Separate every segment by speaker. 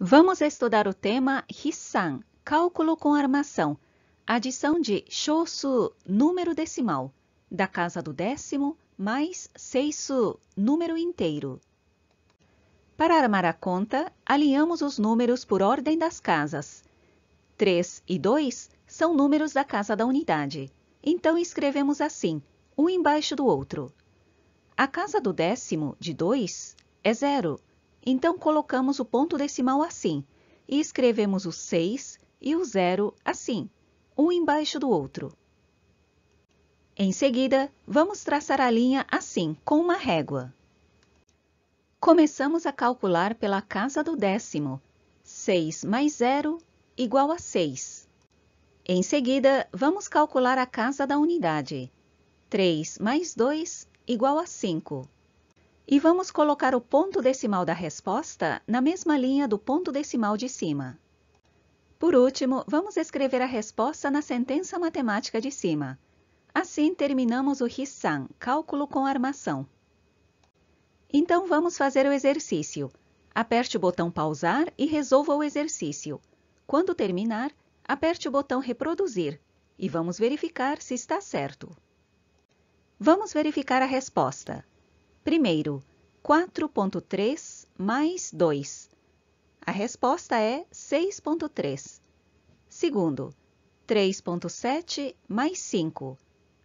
Speaker 1: Vamos estudar o tema Hissan, cálculo com armação, adição de shosu, número decimal, da casa do décimo, mais seisu, número inteiro. Para armar a conta, alinhamos os números por ordem das casas. 3 e 2 são números da casa da unidade, então escrevemos assim, um embaixo do outro. A casa do décimo, de 2, é zero. Então colocamos o ponto decimal assim e escrevemos o 6 e o 0 assim, um embaixo do outro. Em seguida, vamos traçar a linha assim, com uma régua. Começamos a calcular pela casa do décimo. 6 mais 0 igual a 6. Em seguida, vamos calcular a casa da unidade. 3 mais 2 igual a 5. E vamos colocar o ponto decimal da resposta na mesma linha do ponto decimal de cima. Por último, vamos escrever a resposta na sentença matemática de cima. Assim, terminamos o Hissan, cálculo com armação. Então, vamos fazer o exercício. Aperte o botão pausar e resolva o exercício. Quando terminar, aperte o botão reproduzir e vamos verificar se está certo. Vamos verificar a resposta. Primeiro, 4.3 mais 2. A resposta é 6.3. Segundo, 3.7 mais 5.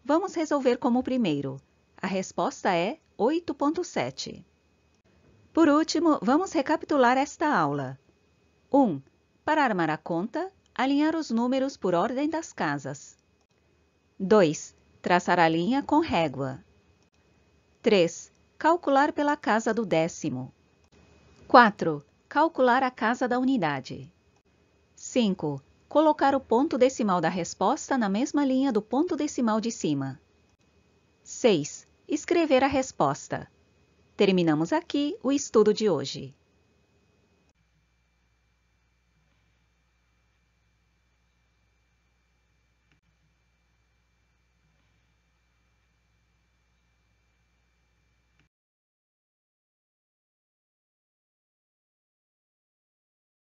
Speaker 1: Vamos resolver como primeiro. A resposta é 8.7. Por último, vamos recapitular esta aula. 1. Um, para armar a conta, alinhar os números por ordem das casas. 2. Traçar a linha com régua. 3. Calcular pela casa do décimo. 4. Calcular a casa da unidade. 5. Colocar o ponto decimal da resposta na mesma linha do ponto decimal de cima. 6. Escrever a resposta. Terminamos aqui o estudo de hoje.